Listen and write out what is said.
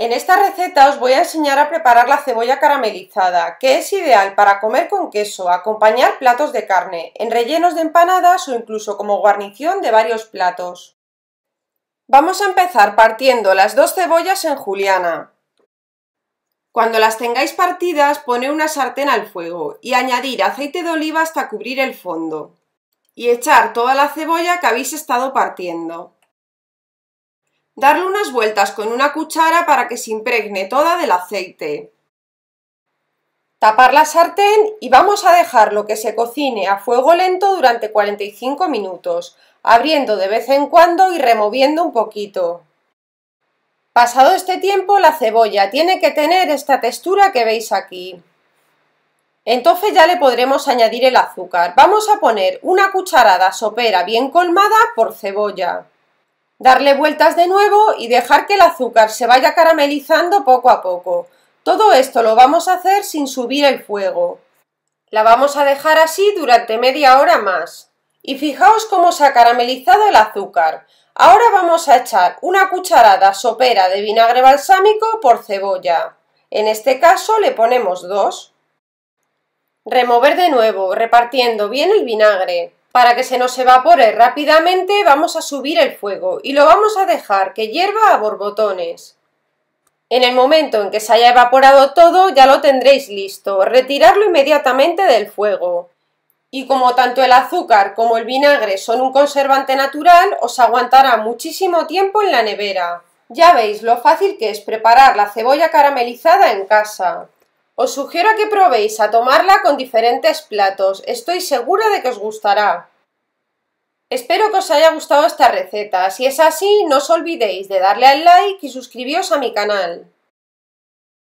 En esta receta os voy a enseñar a preparar la cebolla caramelizada, que es ideal para comer con queso, acompañar platos de carne, en rellenos de empanadas o incluso como guarnición de varios platos. Vamos a empezar partiendo las dos cebollas en juliana. Cuando las tengáis partidas, poner una sartén al fuego y añadir aceite de oliva hasta cubrir el fondo. Y echar toda la cebolla que habéis estado partiendo. Darle unas vueltas con una cuchara para que se impregne toda del aceite. Tapar la sartén y vamos a dejarlo que se cocine a fuego lento durante 45 minutos, abriendo de vez en cuando y removiendo un poquito. Pasado este tiempo la cebolla tiene que tener esta textura que veis aquí. Entonces ya le podremos añadir el azúcar. Vamos a poner una cucharada sopera bien colmada por cebolla. Darle vueltas de nuevo y dejar que el azúcar se vaya caramelizando poco a poco. Todo esto lo vamos a hacer sin subir el fuego. La vamos a dejar así durante media hora más. Y fijaos cómo se ha caramelizado el azúcar. Ahora vamos a echar una cucharada sopera de vinagre balsámico por cebolla. En este caso le ponemos dos. Remover de nuevo, repartiendo bien el vinagre. Para que se nos evapore rápidamente vamos a subir el fuego y lo vamos a dejar que hierva a borbotones. En el momento en que se haya evaporado todo ya lo tendréis listo, retirarlo inmediatamente del fuego. Y como tanto el azúcar como el vinagre son un conservante natural, os aguantará muchísimo tiempo en la nevera. Ya veis lo fácil que es preparar la cebolla caramelizada en casa. Os sugiero que probéis a tomarla con diferentes platos, estoy segura de que os gustará. Espero que os haya gustado esta receta, si es así no os olvidéis de darle al like y suscribiros a mi canal.